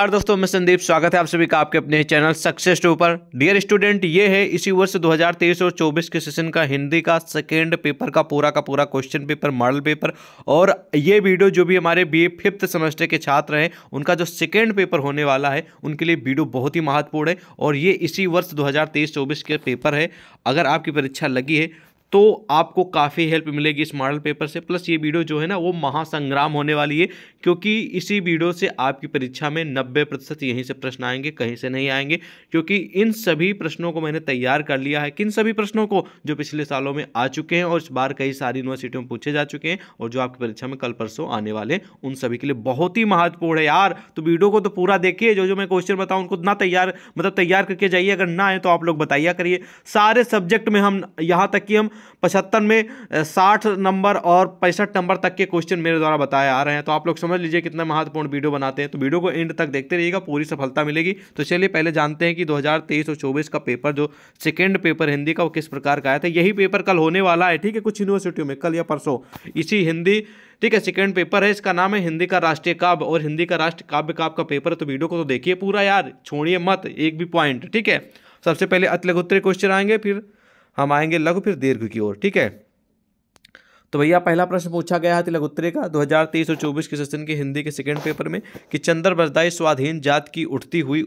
और दोस्तों मैं संदीप स्वागत है आप सभी का आपके अपने चैनल सक्सेस टू पर डियर स्टूडेंट ये है इसी वर्ष 2023 और 24 के सेशन का हिंदी का सेकेंड पेपर का पूरा का पूरा क्वेश्चन पेपर मॉडल पेपर और ये वीडियो जो भी हमारे ए फिफ्थ सेमेस्टर के छात्र हैं उनका जो सेकेंड पेपर होने वाला है उनके लिए वीडियो बहुत ही महत्वपूर्ण है और ये इसी वर्ष दो हज़ार के पेपर है अगर आपकी परीक्षा लगी है तो आपको काफ़ी हेल्प मिलेगी इस मॉडल पेपर से प्लस ये वीडियो जो है ना वो महासंग्राम होने वाली है क्योंकि इसी वीडियो से आपकी परीक्षा में नब्बे प्रतिशत यहीं से प्रश्न आएंगे कहीं से नहीं आएंगे क्योंकि इन सभी प्रश्नों को मैंने तैयार कर लिया है किन सभी प्रश्नों को जो पिछले सालों में आ चुके हैं और इस बार कई सारी यूनिवर्सिटियों में पूछे जा चुके हैं और जो आपकी परीक्षा में कल परसों आने वाले हैं उन सभी के लिए बहुत ही महत्वपूर्ण है यार तो वीडियो को तो पूरा देखिए जो जो मैं क्वेश्चन बताऊँ उनको ना तैयार मतलब तैयार करके जाइए अगर ना आए तो आप लोग बताइए करिए सारे सब्जेक्ट में हम यहाँ तक कि हम पचहत्तर में साठ नंबर और पैंसठ नंबर तक के क्वेश्चन मेरे द्वारा बताए आ रहे हैं तो आप लोग समझ लीजिए कितना महत्वपूर्ण वीडियो बनाते हैं तो वीडियो को एंड तक देखते रहिएगा पूरी सफलता मिलेगी तो चलिए पहले जानते हैं कि दो और चौबीस का पेपर जो सेकेंड पेपर हिंदी का वो किस प्रकार का आया था यही पेपर कल होने वाला है ठीक है कुछ यूनिवर्सिटियों में कल या परसों इसी हिंदी ठीक है सेकेंड पेपर है इसका नाम है हिंदी का राष्ट्रीय काव्य और हिंदी का राष्ट्रीय काव्य का आपका पेपर है तो वीडियो को तो देखिए पूरा यार छोड़िए मत एक भी पॉइंट ठीक है सबसे पहले अतलघुत्र क्वेश्चन आएंगे फिर हम आएंगे लघु फिर दीर्घ की ओर ठीक है तो भैया पहला प्रश्न पूछा गया है लघुत्तरे का 2023 और 24 के सेशन के हिंदी के सेकंड पेपर में कि चंद्र बरदाई स्वाधीन जात की उठती हुई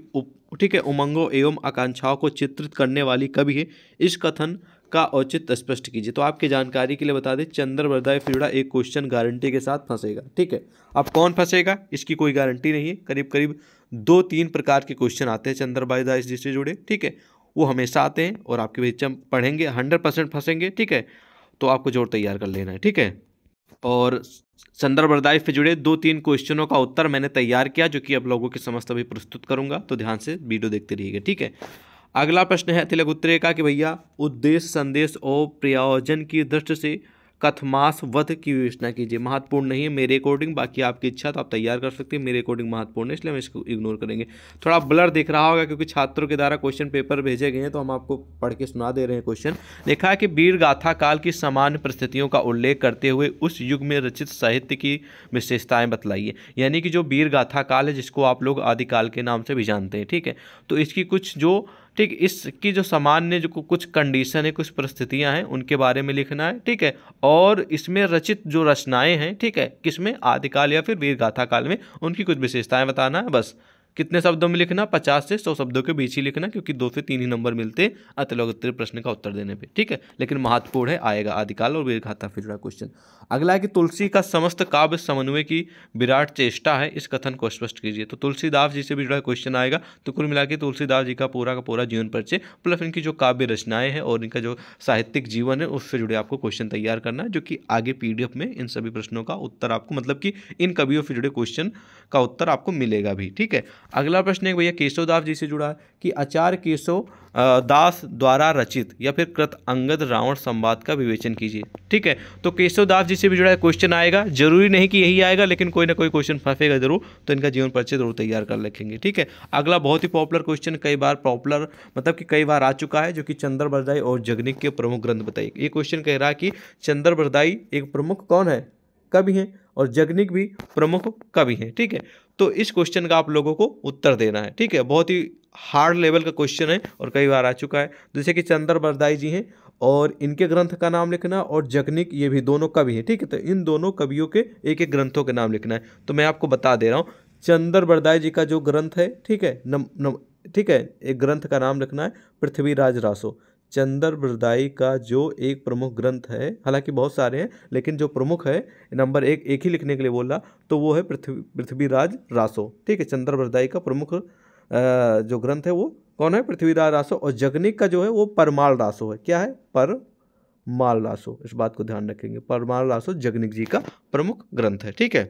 ठीक है उमंगों एवं आकांक्षाओं को चित्रित करने वाली कवि है इस कथन का औचित्य स्पष्ट कीजिए तो आपकी जानकारी के लिए बता दें चंद्र बरदाई फ्यूडा एक क्वेश्चन गारंटी के साथ फंसेगा ठीक है अब कौन फंसेगा इसकी कोई गारंटी नहीं है करीब करीब दो तीन प्रकार के क्वेश्चन आते हैं चंद्र बरदाई से जुड़े ठीक है वो हमेशा आते हैं और आपके एग्जाम पढ़ेंगे हंड्रेड परसेंट फंसेंगे ठीक है तो आपको जोर तैयार कर लेना है ठीक है और संदर्भ बर्दाइफ से जुड़े दो तीन क्वेश्चनों का उत्तर मैंने तैयार किया जो कि आप लोगों के समस्त अभी प्रस्तुत करूंगा तो ध्यान से वीडियो देखते रहिएगा ठीक है अगला प्रश्न है तिलक उत्तरे का कि भैया उद्देश्य संदेश और प्रयोजन की दृष्टि से कथमास वध की विवेचना कीजिए महत्वपूर्ण नहीं है मेरे अकॉर्डिंग बाकी आपकी इच्छा तो आप तैयार कर सकते हैं मेरे अकॉर्डिंग महत्वपूर्ण है इसलिए हम इसको इग्नोर करेंगे थोड़ा ब्लर दिख रहा होगा क्योंकि छात्रों के द्वारा क्वेश्चन पेपर भेजे गए हैं तो हम आपको पढ़ के सुना दे रहे हैं क्वेश्चन लिखा है कि वीर गाथा काल की सामान्य परिस्थितियों का उल्लेख करते हुए उस युग में रचित साहित्य की विशेषताएँ बतलाइए यानी कि जो वीर गाथा काल है जिसको आप लोग आदिकाल के नाम से भी जानते हैं ठीक है तो इसकी कुछ जो ठीक इसकी जो सामान्य जो कुछ कंडीशन है कुछ परिस्थितियां हैं उनके बारे में लिखना है ठीक है और इसमें रचित जो रचनाएं हैं ठीक है किसमें आदिकाल या फिर वीर गाथा काल में उनकी कुछ विशेषताएं बताना है बस कितने शब्दों में लिखना पचास से सौ शब्दों के बीच ही लिखना क्योंकि दो से तीन ही नंबर मिलते अतलोगोत्तर प्रश्न का उत्तर देने पे ठीक है लेकिन महत्वपूर्ण है आएगा आदिकाल और वीरघाता फिर क्वेश्चन अगला है कि तुलसी का समस्त काव्य समन्वय की विराट चेष्टा है इस कथन को स्पष्ट कीजिए तो तुलसीदास जी से भी जुड़ा क्वेश्चन आएगा तो कुल मिला के तुलसीदास जी का पूरा का पूरा जीवन परिचय प्लस इनकी जो काव्य रचनाएं हैं और इनका जो साहित्यिक जीवन है उससे जुड़े आपको क्वेश्चन तैयार करना है जो कि आगे पी में इन सभी प्रश्नों का उत्तर आपको मतलब कि इन कवियों से जुड़े क्वेश्चन का उत्तर आपको मिलेगा भी ठीक है अगला प्रश्न है भैया केशव दास जी से जुड़ा है कि आचार्य केशव दास द्वारा रचित या फिर कृत अंगद रावण संवाद का विवेचन कीजिए ठीक है तो केशव दास जी से भी जुड़ा क्वेश्चन आएगा जरूरी नहीं कि यही आएगा लेकिन कोई ना कोई क्वेश्चन फंसेगा जरूर तो इनका जीवन परिचय जरूर तैयार कर रखेंगे ठीक है अगला बहुत ही पॉपुलर क्वेश्चन कई बार पॉपुलर मतलब कि कई बार आ चुका है जो कि चंद्र बरदाई और जगनिक के प्रमुख ग्रंथ बताइए ये क्वेश्चन कह रहा है कि चंद्र बरदाई एक प्रमुख कौन है कवि हैं और जगनिक भी प्रमुख कवि हैं ठीक है तो इस क्वेश्चन का आप लोगों को उत्तर देना है ठीक है बहुत ही हार्ड लेवल का क्वेश्चन है और कई बार आ चुका है जैसे कि चंद्र बरदाई जी हैं और इनके ग्रंथ का नाम लिखना और जगनिक ये भी दोनों कवि हैं ठीक है तो इन दोनों कवियों के एक एक ग्रंथों के नाम लिखना है तो मैं आपको बता दे रहा हूँ चंद्र बरदाई जी का जो ग्रंथ है ठीक है नम, ठीक है एक ग्रंथ का नाम लिखना है पृथ्वीराज रासो चंदर बृदाई का जो एक प्रमुख ग्रंथ है हालांकि बहुत सारे हैं लेकिन जो प्रमुख है नंबर एक एक ही लिखने के लिए बोला तो वो है पृथ्वी पृथ्वीराज रासो ठीक है चंदर बृदाई का प्रमुख जो ग्रंथ है वो कौन है पृथ्वीराज रासो और जगनिक का जो है वो परमाल रासो है क्या है पर माल रासो इस बात को ध्यान रखेंगे परमाल रासो जगनिक जी का प्रमुख ग्रंथ है ठीक है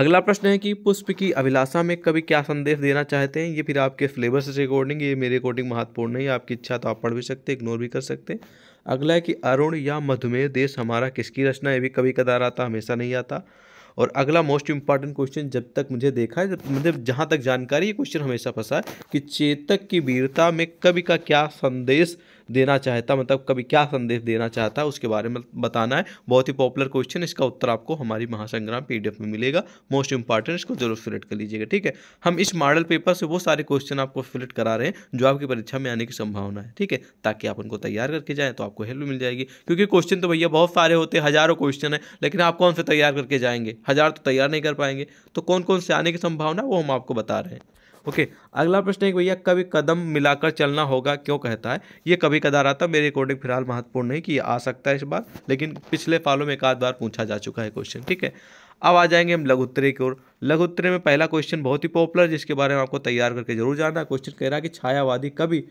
अगला प्रश्न है कि पुष्प की अभिलाषा में कभी क्या संदेश देना चाहते हैं ये फिर आपके फ्लेवर से अकॉर्डिंग ये मेरे अकॉर्डिंग महत्वपूर्ण है आपकी इच्छा तो आप पढ़ भी सकते इग्नोर भी कर सकते अगला है कि अरुण या मधुमेह देश हमारा किसकी रचना है भी कभी कदार आता हमेशा नहीं आता और अगला मोस्ट इंपॉर्टेंट क्वेश्चन जब तक मुझे देखा है मतलब जहाँ तक जानकारी ये क्वेश्चन हमेशा फंसा है कि चेतक की वीरता में कवि का क्या संदेश देना चाहता मतलब कभी क्या संदेश देना चाहता है उसके बारे में बताना है बहुत ही पॉपुलर क्वेश्चन इसका उत्तर आपको हमारी महासंग्राम पी में मिलेगा मोस्ट इंपॉर्टेंट इसको जरूर सिलेक्ट कर लीजिएगा ठीक है हम इस मॉडल पेपर से वो सारे क्वेश्चन आपको सिलेक्ट करा रहे हैं जो आपकी परीक्षा में आने की संभावना है ठीक है ताकि आप उनको तैयार करके जाएँ तो आपको हेल्प मिल जाएगी क्योंकि क्वेश्चन तो भैया बहुत सारे होते हैं हज़ारों क्वेश्चन है लेकिन आप कौन से तैयार करके जाएंगे हज़ार तो तैयार नहीं कर पाएंगे तो कौन कौन से आने की संभावना वो हम आपको बता रहे हैं ओके अगला प्रश्न है भैया कभी कदम मिलाकर चलना होगा क्यों कहता है ये कभी कदार आता मेरे अकॉर्डिंग फिलहाल महत्वपूर्ण नहीं कि आ सकता है इस बार लेकिन पिछले फालों में एक आध बार पूछा जा चुका है क्वेश्चन ठीक है अब आ जाएंगे हम लघुत्तरे की ओर लघुत्तरे में पहला क्वेश्चन बहुत ही पॉपुलर जिसके बारे में आपको तैयार करके जरूर जाना क्वेश्चन कह रहा है कि छायावादी कभी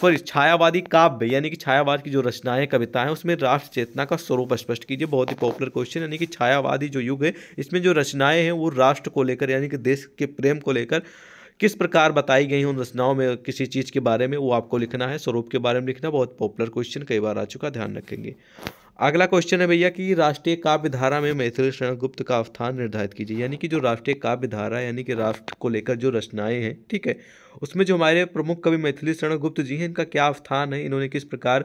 सॉरी छायावादी काव्य यानी कि छायावाद की जो रचनाएं कविताएं उसमें राष्ट्र चेतना का स्वरूप स्पष्ट कीजिए बहुत ही पॉपुलर क्वेश्चन यानी कि छायावादी जो युग है इसमें जो रचनाएं हैं वो राष्ट्र को लेकर यानी कि देश के प्रेम को लेकर किस प्रकार बताई गई उन रचनाओं में किसी चीज़ के बारे में वो आपको लिखना है स्वरूप के बारे में लिखना बहुत पॉपुलर क्वेश्चन कई बार आ चुका ध्यान रखेंगे अगला क्वेश्चन है भैया कि राष्ट्रीय काव्य धारा में मैथिली शरण गुप्त का अवस्थान निर्धारित कीजिए यानी कि जो राष्ट्रीय काव्य धारा यानी कि राष्ट्र को लेकर जो रचनाएं हैं ठीक है उसमें जो हमारे प्रमुख कवि मैथिली शरण गुप्त जी हैं इनका क्या अवस्थान है इन्होंने किस प्रकार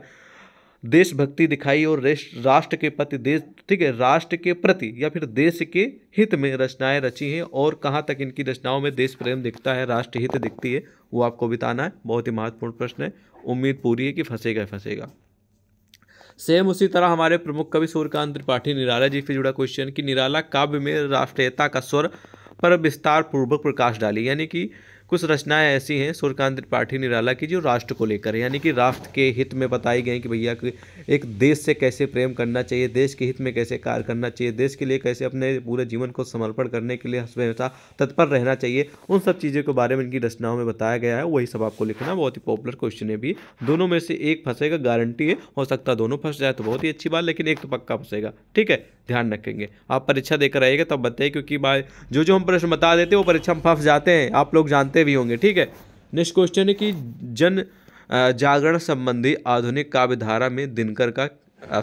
देशभक्ति दिखाई और राष्ट्र के प्रति देश ठीक है राष्ट्र के प्रति या फिर देश के हित में रचनाएं रची हैं और कहाँ तक इनकी रचनाओं में देश प्रेम दिखता है राष्ट्र हित दिखती है वो आपको बिताना है बहुत ही महत्वपूर्ण प्रश्न है उम्मीद पूरी है कि फंसेगा फंसेगा सेम उसी तरह हमारे प्रमुख कवि सूर्यकांत त्रिपाठी निराला जी से जुड़ा क्वेश्चन कि निराला काव्य में राष्ट्रीयता का स्वर पर विस्तार पूर्वक प्रकाश डाली यानी कि कुछ रचनाएं ऐसी हैं सूर्यकांत त्रिपाठी निराला की जो राष्ट्र को लेकर है यानी कि राष्ट्र के हित में बताई गई कि भैया कि एक देश से कैसे प्रेम करना चाहिए देश के हित में कैसे कार्य करना चाहिए देश के लिए कैसे अपने पूरे जीवन को समर्पण करने के लिए हमेशा तत्पर रहना चाहिए उन सब चीज़ों के बारे में इनकी रचनाओं में बताया गया है वही सब आपको लिखना बहुत ही पॉपुलर क्वेश्चन है भी दोनों में से एक फंसेगा गारंटी है हो सकता है दोनों फंस जाए तो बहुत ही अच्छी बात लेकिन एक तो पक्का फंसेगा ठीक है ध्यान रखेंगे आप परीक्षा देकर आइएगा तब बताइए क्योंकि जो जो हम प्रश्न बता देते हैं वो परीक्षा में फंस जाते हैं आप लोग जानते करते भी होंगे ठीक है नेक्स्ट क्वेश्चन है कि जन जागरण संबंधी आधुनिक काव्य धारा में दिनकर का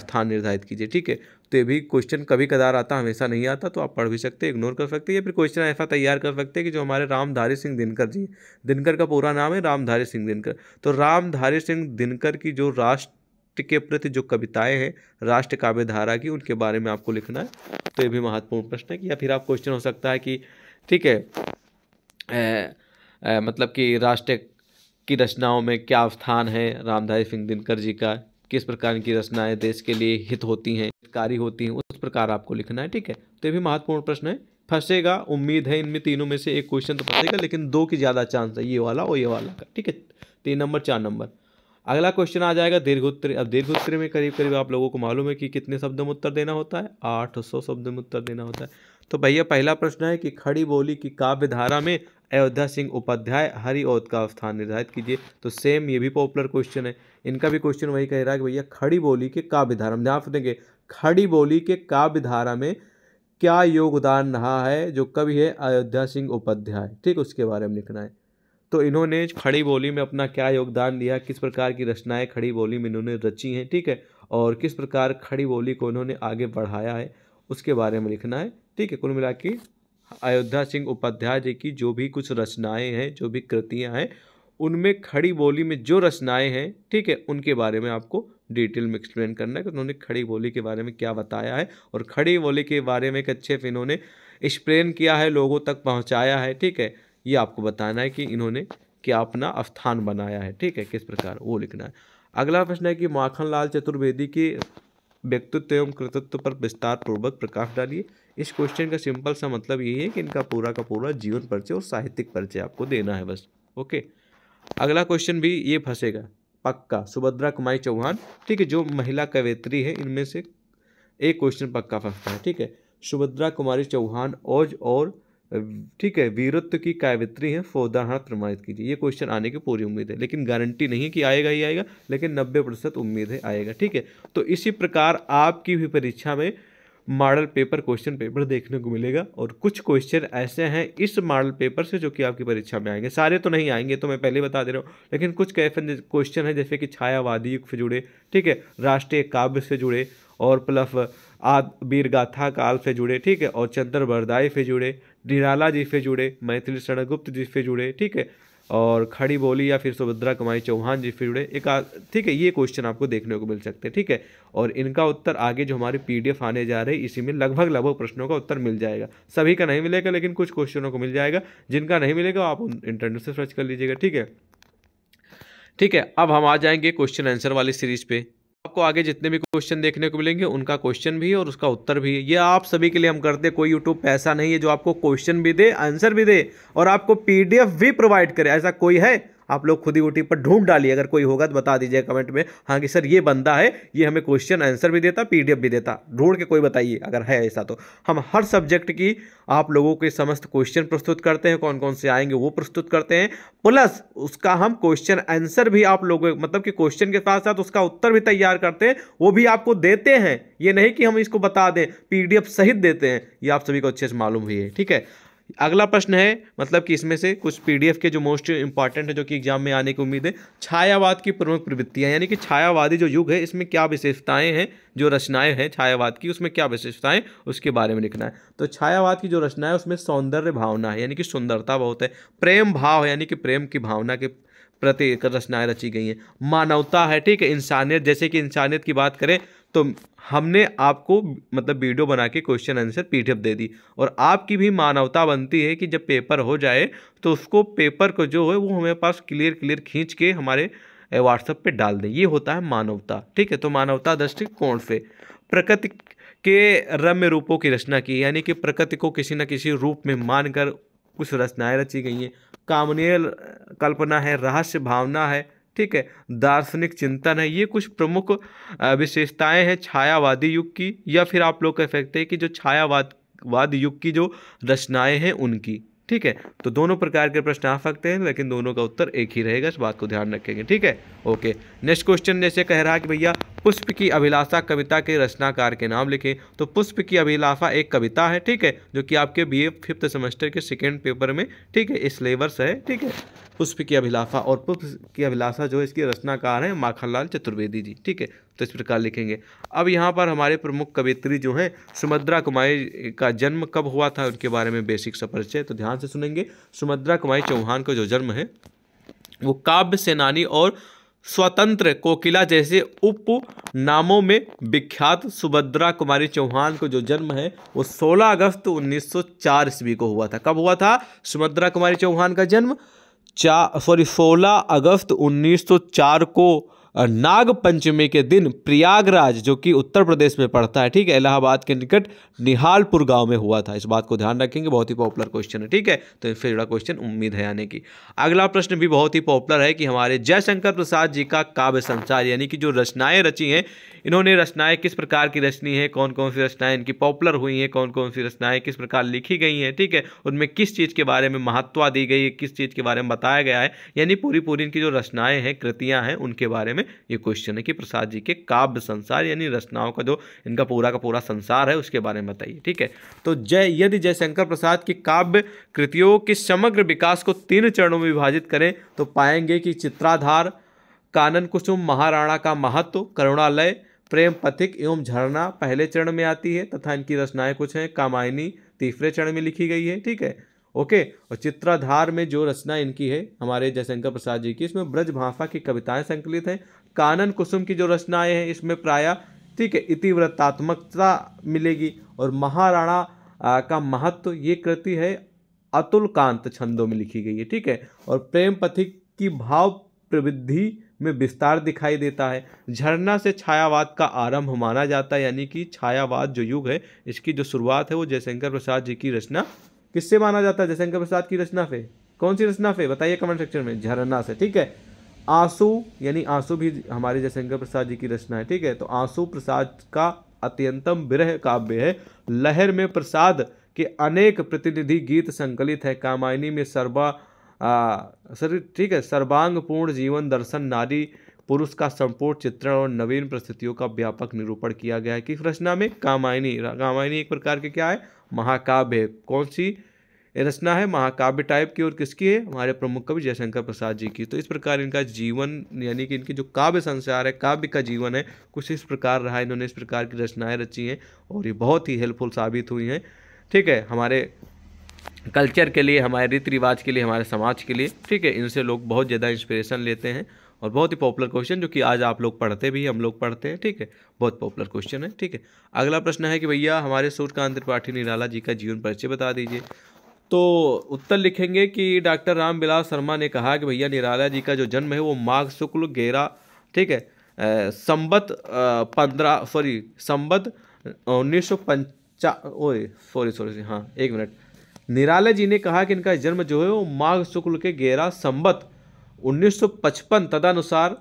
स्थान निर्धारित कीजिए ठीक है तो ये भी क्वेश्चन कभी कदार आता हमेशा नहीं आता तो आप पढ़ भी सकते इग्नोर कर सकते या फिर क्वेश्चन ऐसा तैयार कर सकते हैं कि जो हमारे रामधारी सिंह दिनकर जी दिनकर का पूरा नाम है रामधारी सिंह दिनकर तो रामधारी सिंह दिनकर की जो राष्ट्र के प्रति जो कविताएं हैं राष्ट्र काव्य धारा की उनके बारे में आपको लिखना है तो ये भी महत्वपूर्ण प्रश्न है कि या फिर आप क्वेश्चन हो सकता है कि ठीक है मतलब कि राष्ट्र की रचनाओं में क्या स्थान है रामधारी सिंह दिनकर जी का किस प्रकार की रचनाएं देश के लिए हित होती हैं हितकारी होती हैं उस प्रकार आपको लिखना है ठीक है तो ये भी महत्वपूर्ण प्रश्न है फंसेगा उम्मीद है इनमें तीनों में से एक क्वेश्चन तो फंसेगा लेकिन दो की ज़्यादा चांस है ये वाला और ये वाला का ठीक है तीन तो नंबर चार नंबर अगला क्वेश्चन आ जाएगा दीर्घोत्तरी अब दीर्घोत्तरी में करीब करीब आप लोगों को मालूम है कि कितने शब्द में उत्तर देना होता है आठ सौ शब्द में उत्तर देना होता है तो भैया पहला प्रश्न है कि खड़ी बोली की काव्य धारा में अयोध्या सिंह उपाध्याय हरिओत का स्थान निर्धारित कीजिए तो सेम ये भी पॉपुलर क्वेश्चन है इनका भी क्वेश्चन वही कह रहा है कि भैया खड़ी बोली के काव्य धारा में आप देंगे खड़ी बोली के काव्य धारा में क्या योगदान रहा है जो कवि है अयोध्या सिंह उपाध्याय ठीक उसके बारे में लिखना है तो इन्होंने खड़ी बोली में अपना क्या योगदान दिया किस प्रकार की रचनाएं खड़ी बोली में इन्होंने रची हैं ठीक है और किस प्रकार खड़ी बोली को इन्होंने आगे बढ़ाया है उसके बारे में लिखना है ठीक है कुल मिला के अयोध्या सिंह उपाध्याय जी की जो भी कुछ रचनाएं हैं जो भी कृतियां हैं उनमें खड़ी बोली में जो रचनाएं हैं ठीक है उनके बारे में आपको डिटेल में एक्सप्लेन करना है कि उन्होंने खड़ी बोली के बारे में क्या बताया है और खड़ी बोली के बारे में एक अच्छे से इन्होंने एक्सप्लेन किया है लोगों तक पहुँचाया है ठीक है ये आपको बताना है कि इन्होंने क्या अपना स्थान बनाया है ठीक है किस प्रकार वो लिखना है अगला प्रश्न है कि माखन लाल चतुर्वेदी की व्यक्तित्व एवं कृतित्व पर विस्तार पूर्वक प्रकाश डालिए इस क्वेश्चन का सिंपल सा मतलब यही है कि इनका पूरा का पूरा जीवन परिचय और साहित्यिक परिचय आपको देना है बस ओके अगला क्वेश्चन भी ये फंसेगा पक्का सुभद्रा कुमारी चौहान ठीक है जो महिला कवयत्री है इनमें से एक क्वेश्चन पक्का फंसता है ठीक है सुभद्रा कुमारी चौहान औज और ठीक है वीरत्व की कावित्री है हाथ प्रमाणित कीजिए ये क्वेश्चन आने की पूरी उम्मीद है लेकिन गारंटी नहीं है कि आएगा ही आएगा लेकिन नब्बे प्रतिशत उम्मीद है आएगा ठीक है तो इसी प्रकार आपकी भी परीक्षा में मॉडल पेपर क्वेश्चन पेपर देखने को मिलेगा और कुछ क्वेश्चन ऐसे हैं इस मॉडल पेपर से जो कि आपकी परीक्षा में आएंगे सारे तो नहीं आएंगे तो मैं पहले बता दे रहा हूँ लेकिन कुछ कैफे क्वेश्चन हैं जैसे कि छायावादी युग से जुड़े ठीक है राष्ट्रीय काव्य से जुड़े और प्लस आद वीरगाथा काल से जुड़े ठीक है और चंद्र बरदाई से जुड़े निराला जी से जुड़े मैथिली शरण गुप्त जी से जुड़े ठीक है और खड़ी बोली या फिर सुभद्रा कुमारी चौहान जी से जुड़े एक ठीक है ये क्वेश्चन आपको देखने को मिल सकते हैं ठीक है और इनका उत्तर आगे जो हमारे पीडीएफ आने जा रहे हैं इसी में लगभग लगभग प्रश्नों का उत्तर मिल जाएगा सभी का नहीं मिलेगा लेकिन कुछ क्वेश्चनों को मिल जाएगा जिनका नहीं मिलेगा आप इंटरनेट से सर्च कर लीजिएगा ठीक है ठीक है अब हम आ जाएंगे क्वेश्चन आंसर वाली सीरीज पे आपको आगे जितने भी क्वेश्चन देखने को मिलेंगे उनका क्वेश्चन भी और उसका उत्तर भी ये आप सभी के लिए हम करते कोई यूट्यूब पैसा नहीं है जो आपको क्वेश्चन भी दे आंसर भी दे और आपको पीडीएफ भी प्रोवाइड करे ऐसा कोई है आप लोग खुद ही यूट्यूब पर ढूंढ डालिए अगर कोई होगा तो बता दीजिए कमेंट में हाँ कि सर ये बंदा है ये हमें क्वेश्चन आंसर भी देता पी भी देता ढूंढ के कोई बताइए अगर है ऐसा तो हम हर सब्जेक्ट की आप लोगों के समस्त क्वेश्चन प्रस्तुत करते हैं कौन कौन से आएंगे वो प्रस्तुत करते हैं प्लस उसका हम क्वेश्चन आंसर भी आप लोगों मतलब कि क्वेश्चन के साथ साथ उसका उत्तर भी तैयार करते हैं वो भी आपको देते हैं ये नहीं कि हम इसको बता दें पीडीएफ सहित देते हैं ये आप सभी को अच्छे से मालूम हुई है ठीक है अगला प्रश्न है मतलब कि इसमें से कुछ पीडीएफ के जो मोस्ट इंपॉर्टेंट है जो कि एग्जाम में आने की उम्मीद है छायावाद की प्रमुख प्रवृत्तियाँ यानी कि छायावादी जो युग है इसमें क्या विशेषताएं हैं जो रचनाएं हैं छायावाद की उसमें क्या विशेषताएं उसके बारे में लिखना है तो छायावाद की जो रचना है उसमें सौंदर्य भावना है यानी कि सुंदरता बहुत है प्रेम भाव यानी कि प्रेम की भावना के प्रति रचनाएँ रची गई हैं मानवता है ठीक है इंसानियत जैसे कि इंसानियत की बात करें तो हमने आपको मतलब वीडियो बना के क्वेश्चन आंसर पी दे दी और आपकी भी मानवता बनती है कि जब पेपर हो जाए तो उसको पेपर को जो है वो हमारे पास क्लियर क्लियर खींच के हमारे व्हाट्सएप पे डाल दें ये होता है मानवता ठीक है तो मानवता दृष्टिकोण से प्रकृति के रम्य रूपों की रचना की यानी कि प्रकृति को किसी न किसी रूप में मानकर कुछ रचनाएँ रची गई हैं कामनीय कल्पना है रहस्य भावना है ठीक है दार्शनिक चिंतन है ये कुछ प्रमुख विशेषताएं हैं छायावादी युग की या फिर आप लोग कह सकते हैं कि जो छायावाद वाद युग की जो रचनाएं हैं उनकी ठीक है तो दोनों प्रकार के प्रश्न आ सकते हैं लेकिन दोनों का उत्तर एक ही रहेगा इस बात को ध्यान रखेंगे ठीक है ओके नेक्स्ट क्वेश्चन जैसे कह रहा है कि भैया पुष्प की अभिलाषा कविता के रचनाकार के नाम लिखें तो पुष्प की अभिलाषा एक कविता है ठीक है जो कि आपके बी ए फिफ्थ सेमेस्टर के सेकेंड पेपर में ठीक है इस लेवर्स है ठीक है पुष्प की अभिलाषा और पुष्प की अभिलाषा जो इसके रचनाकार हैं माखनलाल चतुर्वेदी जी ठीक है तो इस प्रकार लिखेंगे अब यहाँ पर हमारे प्रमुख कवित्री जो हैं सुमद्रा कुमारी का जन्म कब हुआ था उनके बारे में बेसिक सा परिचय तो ध्यान से सुनेंगे सुमद्रा कुमारी चौहान का जो जन्म है वो काव्य सेनानी और स्वतंत्र कोकिला जैसे उप नामों में विख्यात सुभद्रा कुमारी चौहान को जो जन्म है वो 16 अगस्त 1904 ईस्वी को हुआ था कब हुआ था सुभद्रा कुमारी चौहान का जन्म चा सॉरी सोलह अगस्त उन्नीस सौ चार को नाग पंचमी के दिन प्रयागराज जो कि उत्तर प्रदेश में पड़ता है ठीक है इलाहाबाद के निकट निहालपुर गांव में हुआ था इस बात को ध्यान रखेंगे बहुत ही पॉपुलर क्वेश्चन है ठीक है तो फिर जुड़ा क्वेश्चन उम्मीद है आने की अगला प्रश्न भी बहुत ही पॉपुलर है कि हमारे जयशंकर प्रसाद जी का काव्य संसार यानी कि जो रचनाएँ रची हैं इन्होंने रचनाएँ किस प्रकार की रचनी है कौन कौन सी रचनाएँ इनकी पॉपुलर हुई हैं कौन कौन सी रचनाएँ किस प्रकार लिखी गई हैं ठीक है उनमें किस चीज़ के बारे में महत्व दी गई है किस चीज़ के बारे में बताया गया है यानी पूरी पूरी इनकी जो रचनाएँ हैं कृतियाँ हैं उनके बारे में ये क्वेश्चन है कि प्रसाद जी के काव्य संसार यानी रचनाओं का जो इनका पूरा का पूरा संसार है उसके बारे में बताइए ठीक है तो जय यदि जयशंकर प्रसाद की काव्य कृतियों के समग्र विकास को तीन चरणों में विभाजित करें तो पाएंगे कि चित्राधार कानन कुसुम महाराणा का महत्व करुणालय प्रेम पथिक एवं झरना पहले चरण में आती है तथा इनकी रचनाएं कुछ हैं कामायनी तीसरे चरण में लिखी गई है ठीक है ओके और चित्राधार में जो रचना इनकी है हमारे जयशंकर प्रसाद जी की इसमें ब्रज भाषा की कविताएं संकलित हैं कानन कुसुम की जो रचनाएं हैं इसमें प्राय ठीक है इतिव्रतात्मकता मिलेगी और महाराणा का महत्व ये कृति है अतुल कांत छंदों में लिखी गई है ठीक है और प्रेम पथिक की भाव प्रवृद्धि में विस्तार दिखाई देता है झरना से छायावाद का आरंभ माना जाता है यानी कि छायावाद जो युग है इसकी जो शुरुआत है वो जयशंकर प्रसाद जी की रचना किससे माना जाता है जयशंकर प्रसाद की रचना पे कौन सी रचना पे बताइए कमेंट सेक्शन में झरना से ठीक है आंसू यानी आंसू भी हमारे जयशंकर प्रसाद जी की रचना है ठीक है तो आंसू प्रसाद का अत्यंतम विरह काव्य है लहर में प्रसाद के अनेक प्रतिनिधि गीत संकलित है कामायनी में सर्वा सर ठीक है सर्वांग पूर्ण जीवन दर्शन नारी पुरुष का संपूर्ण चित्रण और नवीन परिस्थितियों का व्यापक निरूपण किया गया है किस रचना में कामायनी कामायनी एक प्रकार के क्या है महाकाव्य कौन सी रचना है महाकाव्य टाइप की और किसकी है हमारे प्रमुख कवि जयशंकर प्रसाद जी की तो इस प्रकार इनका जीवन यानी कि इनके जो काव्य संसार है काव्य का जीवन है कुछ इस प्रकार रहा इन्होंने इस प्रकार की रचनाएँ रची हैं और ये बहुत ही हेल्पफुल साबित हुई हैं ठीक है हमारे कल्चर के लिए हमारे रीति रिवाज के लिए हमारे समाज के लिए ठीक है इनसे लोग बहुत ज़्यादा इंस्पिरेशन लेते हैं और बहुत ही पॉपुलर क्वेश्चन जो कि आज आप लोग पढ़ते भी हम लोग पढ़ते हैं ठीक है बहुत पॉपुलर क्वेश्चन है ठीक है अगला प्रश्न है कि भैया हमारे सूर्यकांत त्रिपाठी निराला जी का जीवन परिचय बता दीजिए तो उत्तर लिखेंगे कि डॉक्टर राम बिलास शर्मा ने कहा कि भैया निराला जी का जो जन्म है वो माघ शुक्ल गेरा ठीक है संबत पंद्रह सॉरी संबत उन्नीस सौ पंचा ओ सॉरी सॉरी हाँ एक मिनट निराला जी ने कहा कि इनका जन्म जो है वो माघ शुक्ल के गेरा संबत 1955 तदानुसार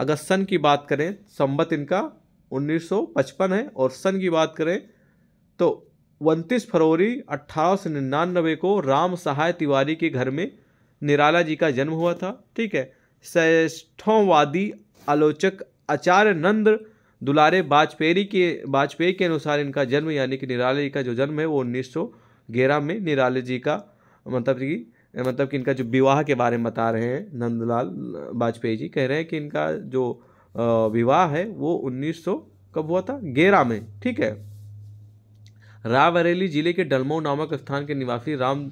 अगर सन की बात करें संबत इनका 1955 है और सन की बात करें तो उनतीस फरवरी अट्ठारह को राम सहाय तिवारी के घर में निराला जी का जन्म हुआ था ठीक है श्रेष्ठवादी आलोचक आचार्य नंद दुलारे वाजपेयी के वाजपेयी के अनुसार इनका जन्म यानी कि निराला जी का जो जन्म है वो उन्नीस सौ ग्यारह में निराले जी का मतलब कि मतलब कि इनका जो विवाह के बारे में बता रहे हैं नंदलाल वाजपेयी जी कह रहे हैं कि इनका जो विवाह है वो उन्नीस सौ कब हुआ था ग्यारह में ठीक है रायबरेली जिले के डलमो नामक स्थान के निवासी राम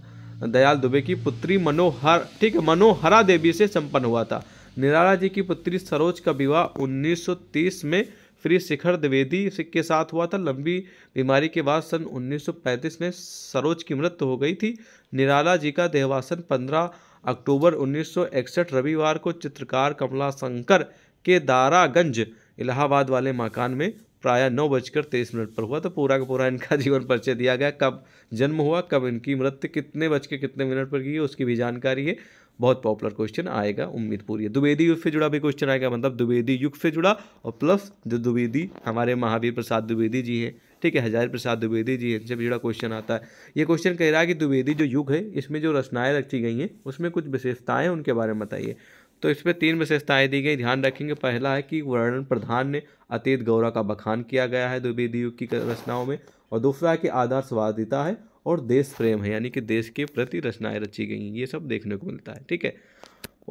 दयाल दुबे की पुत्री मनोहर ठीक है मनोहरा देवी से संपन्न हुआ था निराला जी की पुत्री सरोज का विवाह 1930 में श्री शिखर द्विवेदी के साथ हुआ था लंबी बीमारी के बाद सन 1935 में सरोज की मृत्यु हो गई थी निराला जी का देहवासन 15 अक्टूबर 1961 रविवार को चित्रकार कमला शंकर के दारागंज इलाहाबाद वाले मकान में प्रायः नौ बजकर तेईस मिनट पर हुआ तो पूरा का पूरा इनका जीवन परिचय दिया गया कब जन्म हुआ कब इनकी मृत्यु कितने बज के कितने मिनट पर की उसकी भी जानकारी है बहुत पॉपुलर क्वेश्चन आएगा उम्मीद पूरी है द्विवेदी युग से जुड़ा भी क्वेश्चन आएगा मतलब द्विवेदी युग से जुड़ा और प्लस जो द्विवेदी हमारे महावीर प्रसाद द्विवेदी जी हैं ठीक है हजारी प्रसाद द्विवेदी जी इनसे भी जुड़ा क्वेश्चन आता है ये क्वेश्चन कह रहा है कि द्विवेदी जो युग है इसमें जो रचनाएँ रखी गई हैं उसमें कुछ विशेषताएँ उनके बारे में बताइए तो इसमें तीन विशेषताएं दी गई ध्यान रखेंगे पहला है कि वर्णन प्रधान ने अतीत गौरव का बखान किया गया है युग की रचनाओं में और दूसरा है कि आदर्शवादिता है और देश प्रेम है यानी कि देश के प्रति रचनाएं रची गई हैं ये सब देखने को मिलता है ठीक है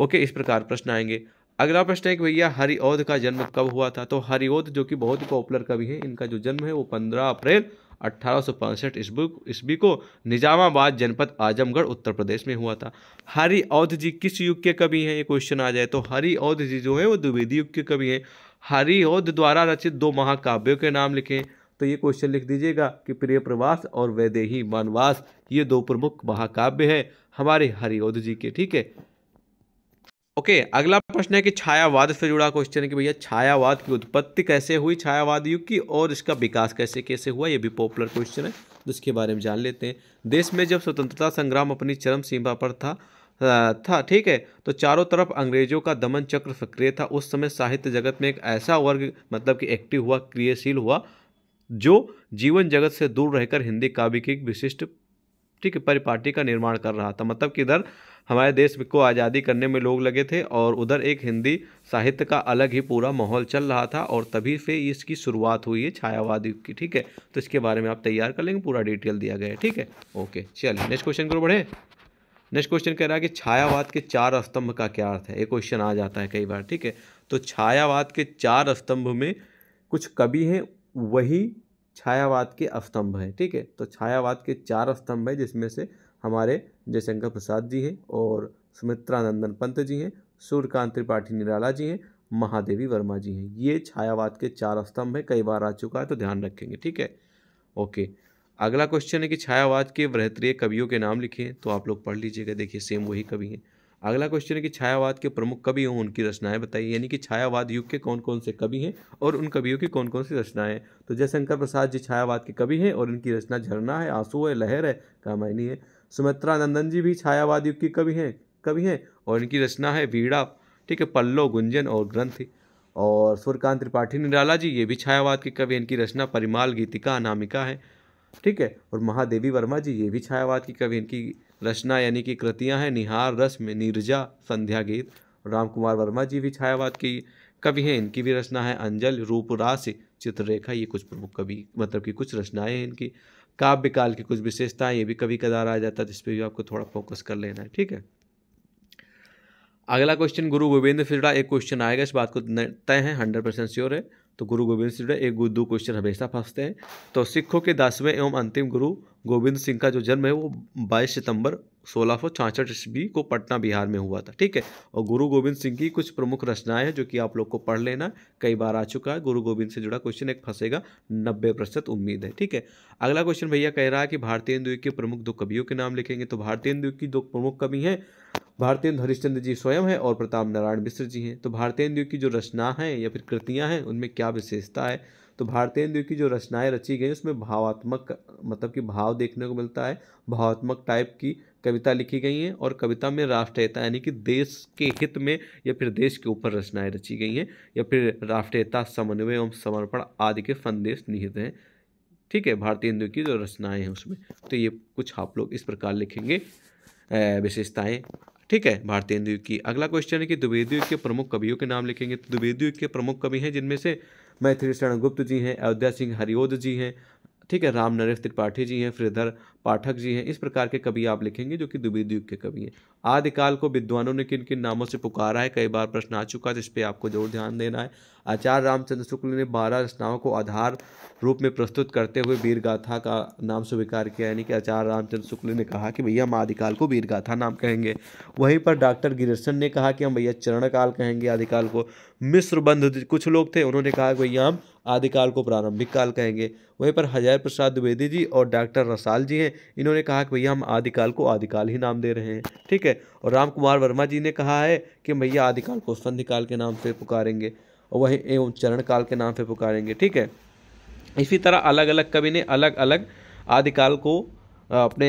ओके इस प्रकार प्रश्न आएंगे अगला प्रश्न है कि भैया हरिओध का जन्म कब हुआ था तो हरिओध जो कि बहुत ही पॉपुलर कवि है इनका जो जन्म है वो पंद्रह अप्रैल अट्ठारह सौ पैंसठ ईस्वी को निजामाबाद जनपद आजमगढ़ उत्तर प्रदेश में हुआ था हरिऔध जी किस युग के कवि हैं ये क्वेश्चन आ जाए तो हरिऔध जी जो है वो द्विवेदी युग के कवि हैं हरिऔध द्वारा रचित दो महाकाव्यों के नाम लिखें तो ये क्वेश्चन लिख दीजिएगा कि प्रिय प्रवास और वैदेही वनवास ये दो प्रमुख महाकाव्य हैं हमारे हरिऔध जी के ठीक है ओके अगला प्रश्न है कि छायावाद से जुड़ा क्वेश्चन है कि भैया छायावाद की उत्पत्ति कैसे हुई छायावाद युग की और इसका विकास कैसे कैसे हुआ ये भी पॉपुलर क्वेश्चन है जिसके बारे में जान लेते हैं देश में जब स्वतंत्रता संग्राम अपनी चरम सीमा पर था था ठीक है तो चारों तरफ अंग्रेजों का दमन चक्र सक्रिय था उस समय साहित्य जगत में एक ऐसा वर्ग मतलब कि एक्टिव हुआ क्रियाशील हुआ जो जीवन जगत से दूर रहकर हिंदी काव्य की एक विशिष्ट ठीक है परिपाटी का निर्माण कर रहा था मतलब कि इधर हमारे देश को आज़ादी करने में लोग लगे थे और उधर एक हिंदी साहित्य का अलग ही पूरा माहौल चल रहा था और तभी से इसकी शुरुआत हुई है छायावादी की ठीक है तो इसके बारे में आप तैयार कर लेंगे पूरा डिटेल दिया गया है ठीक है ओके चलिए नेक्स्ट क्वेश्चन करो बढ़े नेक्स्ट क्वेश्चन कह रहा है कि छायावाद के चार स्तंभ का क्या अर्थ है ये क्वेश्चन आ जाता है कई बार ठीक है तो छायावाद के चार स्तंभ में कुछ कवि हैं वही छायावाद के स्तंभ हैं ठीक है तो छायावाद के चार स्तंभ हैं जिसमें से हमारे जयशंकर प्रसाद जी हैं और सुमित्रानंदन पंत जी हैं सूर्यकांत त्रिपाठी निराला जी हैं महादेवी वर्मा जी हैं ये छायावाद के चार स्तंभ हैं कई बार आ चुका है तो ध्यान रखेंगे ठीक है ओके अगला क्वेश्चन है कि छायावाद के वृहत्रीय कवियों के नाम लिखें तो आप लोग पढ़ लीजिएगा देखिए सेम वही कवि हैं अगला क्वेश्चन है कि छायावाद के प्रमुख कवि हों उनकी रचनाएं बताइए यानी कि छायावाद युग के कौन कौन से कवि हैं और उन कवियों की कौन कौन सी रचनाएं तो जयशंकर प्रसाद जी छायावाद के कवि हैं और इनकी रचना झरना है आंसू है लहर है कामायनी है सुमित्रा नंदन जी भी छायावाद युग के कवि हैं कवि हैं और इनकी रचना है वीड़ा ठीक है पल्लो गुंजन और ग्रंथ और सूर्यकांत त्रिपाठी निराला जी ये भी छायावाद के कवि इनकी रचना परिमाल गीतिका अनामिका है ठीक है और महादेवी वर्मा जी ये भी छायावाद की कवि इनकी रचना यानी कि कृतियाँ हैं निहार रस्म निर्जा संध्या गीत राम कुमार वर्मा जी भी छायावाद की कवि हैं इनकी भी रचना है अंजल रूप रूपरास चित्ररेखा ये कुछ प्रमुख कवि मतलब कि कुछ रचनाएँ हैं इनकी काव्य काल की कुछ विशेषताएं ये भी कभी कदार आ जाता है जिस पर भी आपको थोड़ा फोकस कर लेना है ठीक है अगला क्वेश्चन गुरु गोविंद फिजड़ा एक क्वेश्चन आएगा इस बात को तय है हंड्रेड परसेंट श्योर है तो गुरु गोविंद सिंह ने एक दो क्वेश्चन हमेशा फंसते हैं तो सिखों के दसवें एवं अंतिम गुरु गोविंद सिंह का जो जन्म है वो 22 सितंबर सोलह सौ छाछठ ईस्वी को पटना बिहार में हुआ था ठीक है और गुरु गोविंद सिंह की कुछ प्रमुख रचनाएं हैं जो कि आप लोग को पढ़ लेना कई बार आ चुका है गुरु गोविंद से जुड़ा क्वेश्चन एक फंसेगा नब्बे प्रतिशत उम्मीद है ठीक है अगला क्वेश्चन भैया कह रहा है कि भारतीय हिंदु के प्रमुख दो कवियों के नाम लिखेंगे तो भारतीय हिंदु की दो प्रमुख कवि हैं भारतेंद्र हरिश्चंद्र जी स्वयं हैं और प्रताप नारायण मिश्र जी हैं तो भारतेंद्र की जो रचना है या फिर कृतियाँ हैं उनमें क्या विशेषता है तो भारतेंद्र की जो रचनाएं रची गई उसमें भावात्मक मतलब कि भाव देखने को मिलता है भावात्मक टाइप की कविता लिखी गई हैं और कविता में राष्ट्रीयता यानी कि देश के हित में या फिर देश के ऊपर रचनाएं रची गई हैं या फिर राष्ट्रीयता समन्वय एवं समर्पण आदि के संदेश निहित हैं ठीक है भारतेंदु की जो रचनाएं हैं उसमें तो ये कुछ आप लोग इस प्रकार लिखेंगे विशेषताएँ ठीक है भारतीय युग की अगला क्वेश्चन है कि द्विवेदी युग के प्रमुख कवियों के नाम लिखेंगे तो द्विवेदी युग के प्रमुख कवि हैं जिनमें से मैथिली शरण गुप्त जी हैं अयोध्या सिंह हरिओद जी हैं ठीक है राम नरेश त्रिपाठी जी हैं फ्रीधर पाठक जी हैं इस प्रकार के कवि आप लिखेंगे जो कि द्विविध युग के कवि हैं आदिकाल को विद्वानों ने किन किन नामों से पुकारा है कई बार प्रश्न आ चुका है जिस पर आपको जरूर ध्यान देना है आचार्य रामचंद्र शुक्ल ने बारह रचनाओं को आधार रूप में प्रस्तुत करते हुए वीरगाथा का नाम स्वीकार किया यानी कि आचार्य रामचंद्र शुक्ल ने कहा कि भैया हम आदिकाल को वीरगाथा नाम कहेंगे वहीं पर डॉक्टर गिरसन ने कहा कि हम भैया चरण काल कहेंगे आदिकाल को मिश्र बंध कुछ लोग थे उन्होंने कहा कि भैया हम आदिकाल को प्रारंभिक काल कहेंगे वहीं पर हजय प्रसाद द्विवेदी जी और डॉक्टर रसाल जी हैं इन्होंने कहा कि भैया हम आदिकाल को आदिकाल ही नाम दे रहे हैं ठीक है और राम कुमार वर्मा जी ने कहा है कि भैया आदिकाल को संधिकाल के नाम से पुकारेंगे और वही एवं चरण काल के नाम से पुकारेंगे ठीक है इसी तरह अलग अलग कवि ने अलग अलग आदिकाल को अपने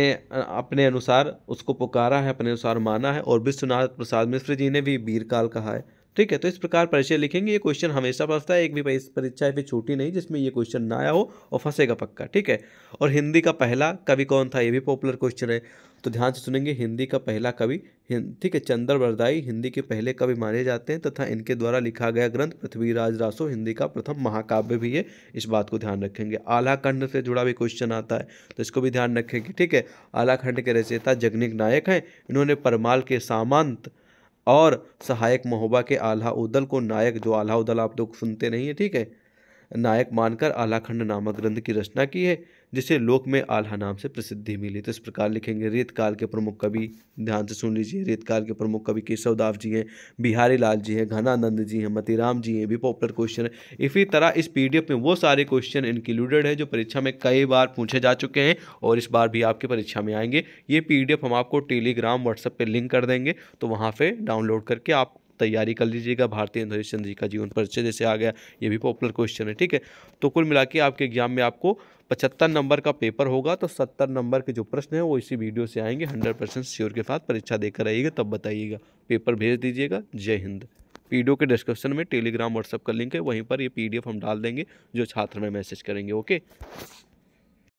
अपने अनुसार उसको पुकारा है अपने अनुसार माना है और विश्वनाथ प्रसाद मिश्र जी ने भी वीर कहा है ठीक है तो इस प्रकार परिचय लिखेंगे ये क्वेश्चन हमेशा फंसता है एक भी परीक्षा फिर छूटी नहीं जिसमें ये क्वेश्चन ना आया हो और फंसेगा पक्का ठीक है और हिंदी का पहला कवि कौन था ये भी पॉपुलर क्वेश्चन है तो ध्यान से सुनेंगे हिंदी का पहला कवि ठीक है चंद्र बरदाई हिंदी के पहले कवि माने जाते हैं तथा इनके द्वारा लिखा गया ग्रंथ पृथ्वीराज रासो हिंदी का प्रथम महाकाव्य भी है इस बात को ध्यान रखेंगे आलाखंड से जुड़ा भी क्वेश्चन आता है तो इसको भी ध्यान रखेंगे ठीक है आलाखंड के रचयिता जगनिक नायक हैं इन्होंने परमाल के सामांत और सहायक महोबा के आल्हा उदल को नायक जो आल्हा उदल आप लोग सुनते नहीं है ठीक है नायक मानकर आलाखंड नामक ग्रंथ की रचना की है जिसे लोक में आल्हा नाम से प्रसिद्धि मिली तो इस प्रकार लिखेंगे रेतकाल के प्रमुख कवि ध्यान से सुन लीजिए रेतकाल के प्रमुख कवि केशवदाव जी हैं बिहारी लाल जी हैं घनानंद जी हैं मतीराम जी हैं भी पॉपुलर क्वेश्चन है इसी तरह इस पीडीएफ में वो सारे क्वेश्चन इंक्लूडेड है जो परीक्षा में कई बार पूछे जा चुके हैं और इस बार भी आपकी परीक्षा में आएंगे ये पी हम आपको टेलीग्राम व्हाट्सएप पर लिंक कर देंगे तो वहाँ पर डाउनलोड करके आप तैयारी कर लीजिएगा भारतीय हरिश्चंद्र जी का जीवन परिचय जैसे आ गया ये भी पॉपुलर क्वेश्चन है ठीक है तो कुल मिला के आपके एग्जाम में आपको पचहत्तर नंबर का पेपर होगा तो सत्तर नंबर के जो प्रश्न हैं वो इसी वीडियो से आएंगे हंड्रेड परसेंट श्योर के साथ परीक्षा देकर आइएगा तब बताइएगा पेपर भेज दीजिएगा जय हिंद वीडियो के डिस्क्रिप्शन में टेलीग्राम व्हाट्सअप का लिंक है वहीं पर ये पीडीएफ हम डाल देंगे जो छात्र में मैसेज करेंगे ओके